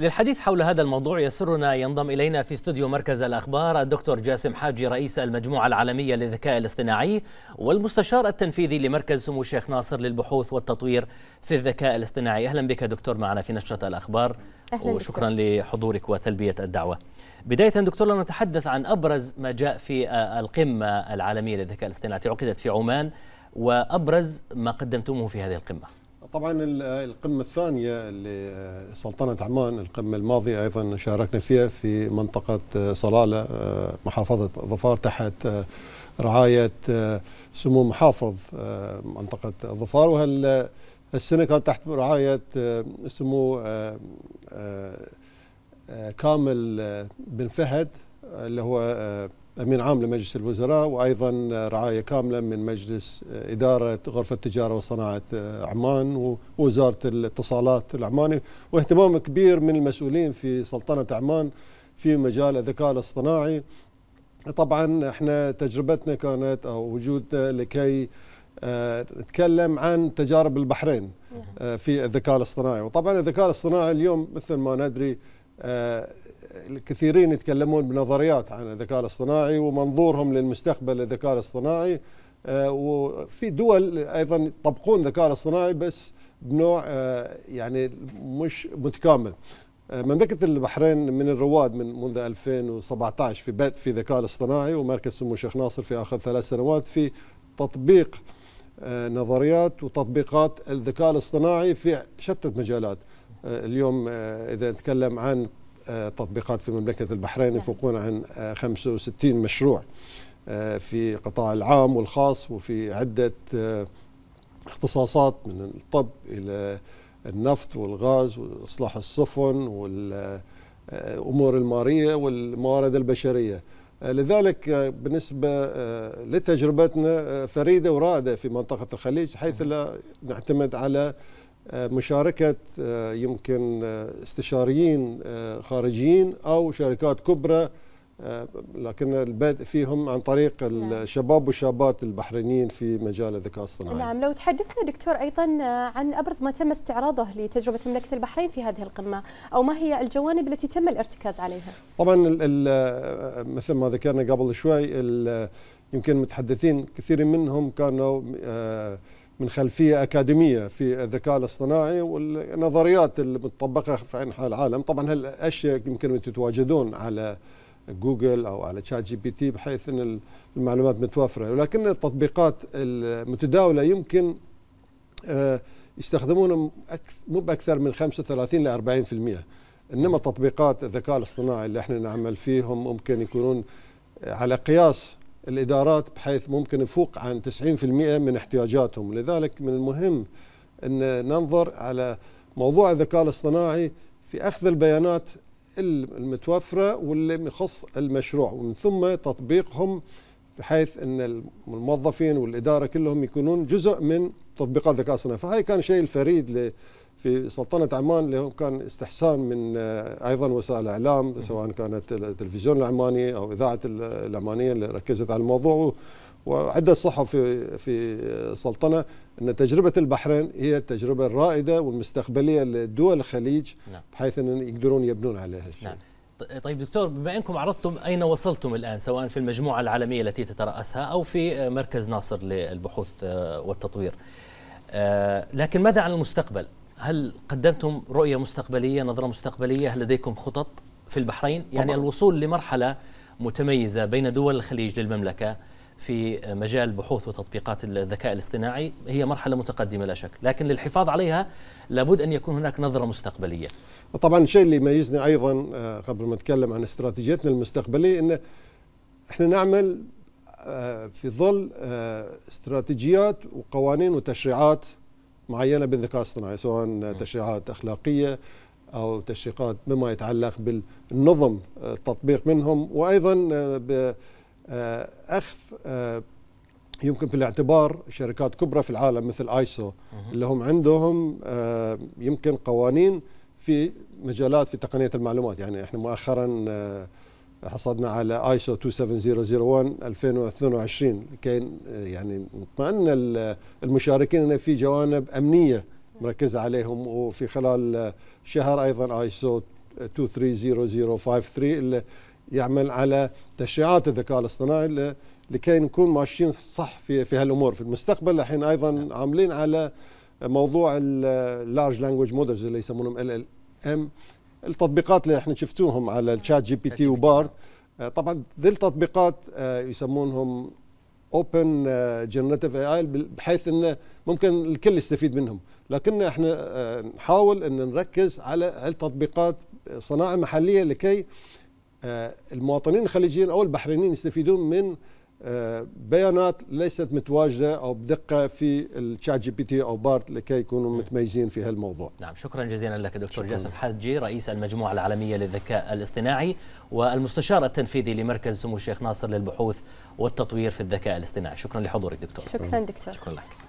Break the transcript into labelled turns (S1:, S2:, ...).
S1: للحديث حول هذا الموضوع يسرنا ينضم إلينا في استوديو مركز الأخبار الدكتور جاسم حاجي رئيس المجموعة العالمية للذكاء الاصطناعي والمستشار التنفيذي لمركز سمو الشيخ ناصر للبحوث والتطوير في الذكاء الاصطناعي أهلا بك دكتور معنا في نشرة الأخبار أهلا وشكرا دكتور. لحضورك وتلبية الدعوة بداية دكتور لنا نتحدث عن أبرز ما جاء في آه، القمة العالمية للذكاء الاصطناعي عقدت في عمان وأبرز ما قدمتموه في هذه القمة
S2: طبعا القمة الثانية لسلطنة آه، عمان القمة الماضية أيضا شاركنا فيها في منطقة آه، صلالة آه، محافظة ظفار تحت رعاية سمو محافظ منطقة ظفار وهل السنة كانت تحت رعاية سمو كامل بن فهد اللي هو امين عام لمجلس الوزراء وايضا رعايه كامله من مجلس آه، اداره غرفه التجاره وصناعه آه، عمان ووزاره الاتصالات العماني واهتمام كبير من المسؤولين في سلطنه عمان في مجال الذكاء الاصطناعي طبعا احنا تجربتنا كانت او وجودنا لكي آه، نتكلم عن تجارب البحرين في الذكاء الاصطناعي وطبعا الذكاء الاصطناعي اليوم مثل ما ندري الكثيرين يتكلمون بنظريات عن الذكاء الاصطناعي ومنظورهم للمستقبل الذكاء الاصطناعي آه، وفي دول ايضا يطبقون الذكاء الاصطناعي بس بنوع آه، يعني مش متكامل آه، مملكة البحرين من الرواد من منذ 2017 في بدء في ذكاء الاصطناعي ومركز سمو الشيخ ناصر في آخر ثلاث سنوات في تطبيق نظريات وتطبيقات الذكاء الاصطناعي في شتى مجالات اليوم إذا نتكلم عن تطبيقات في مملكة البحرين نعم. يفوقون عن 65 مشروع آه، في قطاع العام والخاص وفي عدة آه، اختصاصات من الطب إلى النفط والغاز وإصلاح السفن والأمور آه، المارية والموارد البشرية لذلك بالنسبة لتجربتنا فريدة ورائدة في منطقة الخليج حيث نعم. لا نعتمد على مشاركة آه، يمكن آه، استشاريين آه، خارجيين أو شركات كبرى لكن البدء فيهم عن طريق نعم. الشباب والشابات البحرينيين في مجال الذكاء الصناعي. نعم
S1: لو تحدثنا دكتور ايضا عن ابرز ما تم استعراضه لتجربه مملكه البحرين في هذه القمه او ما هي الجوانب التي تم الارتكاز عليها؟
S2: طبعا الـ الـ مثل ما ذكرنا قبل شوي يمكن المتحدثين كثير منهم كانوا آه من خلفية أكاديمية في الذكاء الاصطناعي والنظريات المطبقة في أنحاء العالم طبعا هالأشياء يمكن أن تتواجدون على جوجل أو على شات جي بي تي بحيث أن المعلومات متوفرة ولكن التطبيقات المتداولة يمكن آه، يستخدمون مو بأكثر من 35 ل 40% إنما تطبيقات الذكاء الاصطناعي اللي احنا نعمل فيهم ممكن يكونون على قياس الإدارات بحيث ممكن يفوق عن 90% من احتياجاتهم لذلك من المهم أن ننظر على موضوع الذكاء الاصطناعي في أخذ البيانات المتوفرة واللي يخص المشروع ومن ثم تطبيقهم بحيث أن الموظفين والإدارة كلهم يكونون جزء من تطبيقات الذكاء الاصطناعي فهي كان شيء الفريد في سلطنة عمان اللي هو كان استحسان من آه، أيضا وسائل الإعلام سواء كانت التلفزيون العماني أو إذاعة العمانية اللي ركزت على الموضوع وعدة صحف في في السلطنة أن تجربة البحرين هي التجربة الرائدة والمستقبلية لدول الخليج نعم. بحيث أن يقدرون يبنون عليها الشيء نعم.
S1: طيب دكتور بما انكم عرضتم اين وصلتم الان سواء في المجموعه العالميه التي تتراسها او في آه، مركز ناصر للبحوث آه، والتطوير لكن ماذا عن المستقبل هل قدمتم رؤية مستقبلية نظرة مستقبلية هل لديكم خطط في البحرين يعني طبعا. الوصول لمرحلة متميزة بين دول الخليج للمملكة في مجال بحوث وتطبيقات الذكاء الاصطناعي هي مرحلة متقدمة لا شك لكن للحفاظ عليها لابد أن يكون هناك نظرة مستقبلية
S2: طبعا الشيء اللي يميزنا أيضا آه، قبل ما نتكلم عن استراتيجيتنا المستقبلية أن احنا نعمل آه، في ظل آه، استراتيجيات وقوانين وتشريعات معينه بالذكاء الاصطناعي سواء تشريعات اخلاقيه او تشريعات مما يتعلق بالنظم آه، التطبيق منهم وايضا آه، باخذ آه، يمكن في الاعتبار شركات كبرى في العالم مثل ايسو اللي هم عندهم يمكن قوانين في مجالات في تقنيه المعلومات يعني احنا مؤخرا حصلنا على ايسو 27001 2022 كان يعني نطمئن المشاركين ان في جوانب امنيه مركزه عليهم وفي خلال شهر ايضا ايسو 230053 اللي يعمل على تشريعات الذكاء الاصطناعي لكي نكون ماشيين صح في في هالامور في المستقبل الحين ايضا نعم. عاملين على موضوع اللارج لانجوج مودلز اللي يسمونهم ال ال ام التطبيقات اللي احنا شفتوهم على الشات جي بي تي وبارد آه، طبعا ذي التطبيقات آه، يسمونهم اوبن جنريتيف اي اي بحيث انه ممكن الكل يستفيد منهم لكن احنا آه، نحاول ان نركز على التطبيقات صناعه محليه لكي المواطنين الخليجيين او البحرينيين يستفيدون من بيانات ليست متواجده او بدقه في الشات جي بي تي او بارت لكي يكونوا نعم. متميزين في هالموضوع.
S1: نعم شكرا جزيلا لك دكتور جاسم حجي رئيس المجموعه العالميه للذكاء الاصطناعي والمستشار التنفيذي لمركز سمو الشيخ ناصر للبحوث والتطوير في الذكاء الاصطناعي، شكرا لحضورك دكتور. شكرا دكتور. شكرا لك.